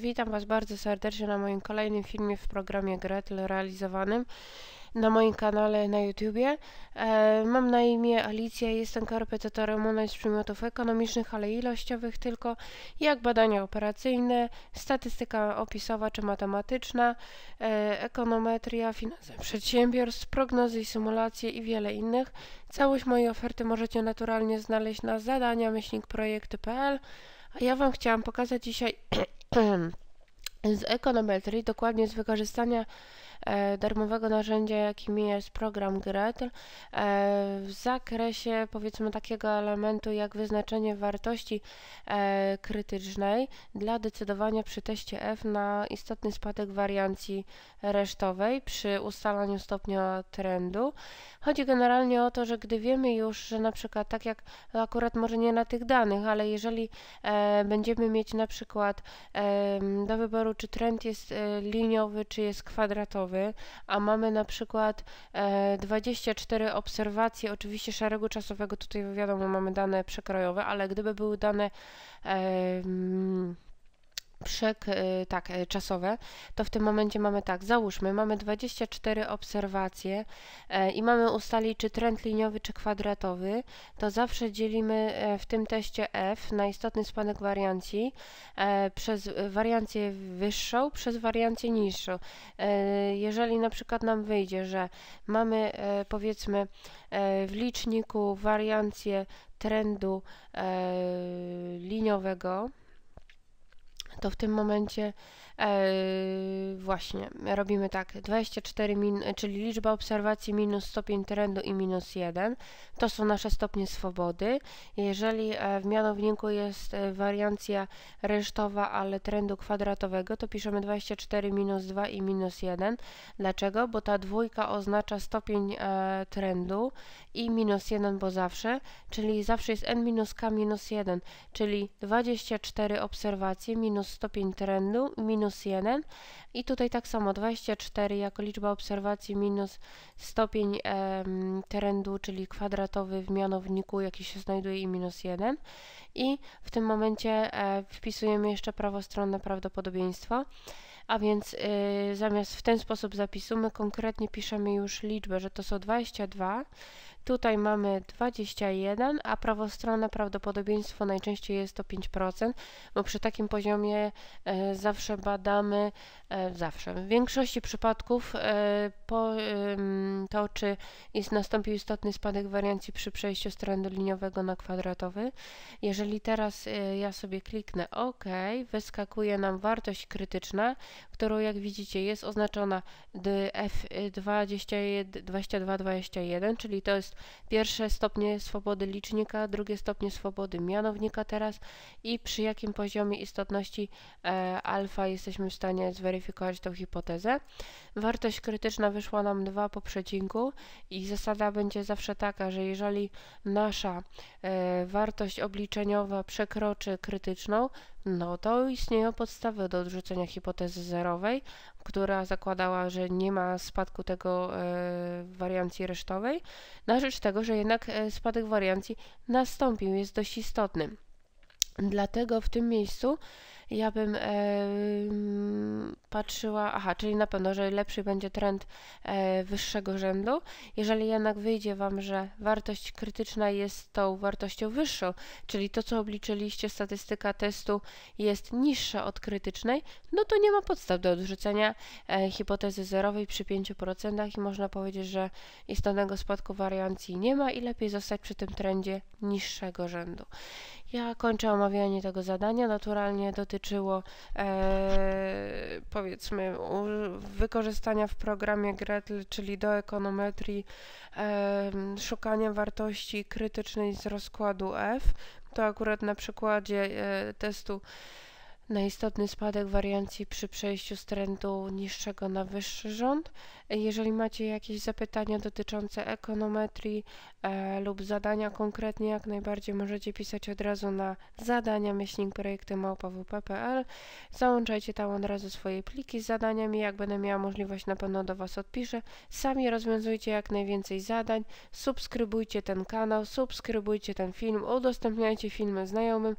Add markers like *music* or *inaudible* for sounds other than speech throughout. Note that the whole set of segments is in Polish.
Witam Was bardzo serdecznie na moim kolejnym filmie w programie Gretel realizowanym na moim kanale na YouTubie. E, mam na imię Alicja, jestem korepetytorem online z przymiotów ekonomicznych, ale ilościowych tylko, jak badania operacyjne, statystyka opisowa czy matematyczna, e, ekonometria, finanse przedsiębiorstw, prognozy i symulacje i wiele innych. Całość mojej oferty możecie naturalnie znaleźć na zadania-projekty.pl a ja Wam chciałam pokazać dzisiaj *clears throat* *clears throat* z ekonometrii, dokładnie z wykorzystania E, darmowego narzędzia, jakim jest program Gretl, e, w zakresie powiedzmy takiego elementu jak wyznaczenie wartości e, krytycznej dla decydowania przy teście F na istotny spadek wariancji resztowej przy ustalaniu stopnia trendu. Chodzi generalnie o to, że gdy wiemy już, że na przykład tak jak akurat może nie na tych danych, ale jeżeli będziemy mieć na przykład do wyboru czy trend jest liniowy, czy jest kwadratowy, a mamy na przykład 24 e, obserwacje, oczywiście szeregu czasowego, tutaj wiadomo, mamy dane przekrojowe, ale gdyby były dane przek, y, tak, y, czasowe, to w tym momencie mamy tak, załóżmy, mamy 24 obserwacje e, i mamy ustalić, czy trend liniowy, czy kwadratowy, to zawsze dzielimy e, w tym teście F na istotny spadek wariancji e, przez wariancję wyższą, przez wariancję niższą. Jeżeli na przykład nam wyjdzie, że mamy powiedzmy w liczniku wariancję trendu liniowego, to w tym momencie e, właśnie robimy tak 24, min, czyli liczba obserwacji minus stopień trendu i minus 1 to są nasze stopnie swobody jeżeli e, w mianowniku jest e, wariancja resztowa ale trendu kwadratowego to piszemy 24 minus 2 i minus 1 dlaczego? bo ta dwójka oznacza stopień e, trendu i minus 1 bo zawsze czyli zawsze jest n minus k minus 1 czyli 24 obserwacje minus stopień trendu, minus 1 i tutaj tak samo 24 jako liczba obserwacji minus stopień em, trendu, czyli kwadratowy w mianowniku, jaki się znajduje i minus 1 i w tym momencie e, wpisujemy jeszcze prawostronne prawdopodobieństwo a więc y, zamiast w ten sposób zapisujemy, konkretnie piszemy już liczbę, że to są 22 Tutaj mamy 21, a prawostronne prawdopodobieństwo najczęściej jest to 5%, bo przy takim poziomie e, zawsze badamy, e, zawsze, w większości przypadków e, po, to, czy jest, nastąpił istotny spadek wariancji przy przejściu z trendu liniowego na kwadratowy. Jeżeli teraz e, ja sobie kliknę OK, wyskakuje nam wartość krytyczna, którą jak widzicie jest oznaczona F22, 21, czyli to jest pierwsze stopnie swobody licznika, drugie stopnie swobody mianownika teraz i przy jakim poziomie istotności e, alfa jesteśmy w stanie zweryfikować tą hipotezę. Wartość krytyczna wyszła nam 2 po przecinku i zasada będzie zawsze taka, że jeżeli nasza e, wartość obliczeniowa przekroczy krytyczną, no to istnieją podstawy do odrzucenia hipotezy zerowej, która zakładała, że nie ma spadku tego e, wariancji resztowej, na rzecz tego, że jednak e, spadek wariancji nastąpił, jest dość istotny. Dlatego w tym miejscu ja bym e, patrzyła, aha, czyli na pewno, że lepszy będzie trend e, wyższego rzędu. Jeżeli jednak wyjdzie Wam, że wartość krytyczna jest tą wartością wyższą, czyli to, co obliczyliście, statystyka testu jest niższa od krytycznej, no to nie ma podstaw do odrzucenia e, hipotezy zerowej przy 5% i można powiedzieć, że istotnego spadku wariancji nie ma i lepiej zostać przy tym trendzie niższego rzędu. Ja kończę omawianie tego zadania. Naturalnie do dotyczyło e, powiedzmy u, wykorzystania w programie Gretl, czyli do ekonometrii, e, szukania wartości krytycznej z rozkładu F. To akurat na przykładzie e, testu na istotny spadek wariancji przy przejściu z trendu niższego na wyższy rząd. Jeżeli macie jakieś zapytania dotyczące ekonometrii e, lub zadania konkretnie, jak najbardziej możecie pisać od razu na zadania myślnik projekty małpa.wp.pl. Załączajcie tam od razu swoje pliki z zadaniami. Jak będę miała możliwość, na pewno do Was odpiszę. Sami rozwiązujcie jak najwięcej zadań. Subskrybujcie ten kanał, subskrybujcie ten film, udostępniajcie filmy znajomym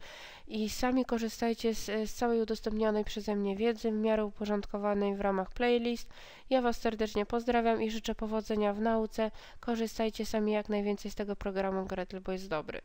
i sami korzystajcie z, z całej udostępnionej przeze mnie wiedzy w miarę uporządkowanej w ramach playlist. Ja Was serdecznie pozdrawiam i życzę powodzenia w nauce. Korzystajcie sami jak najwięcej z tego programu Gretel, bo jest dobry.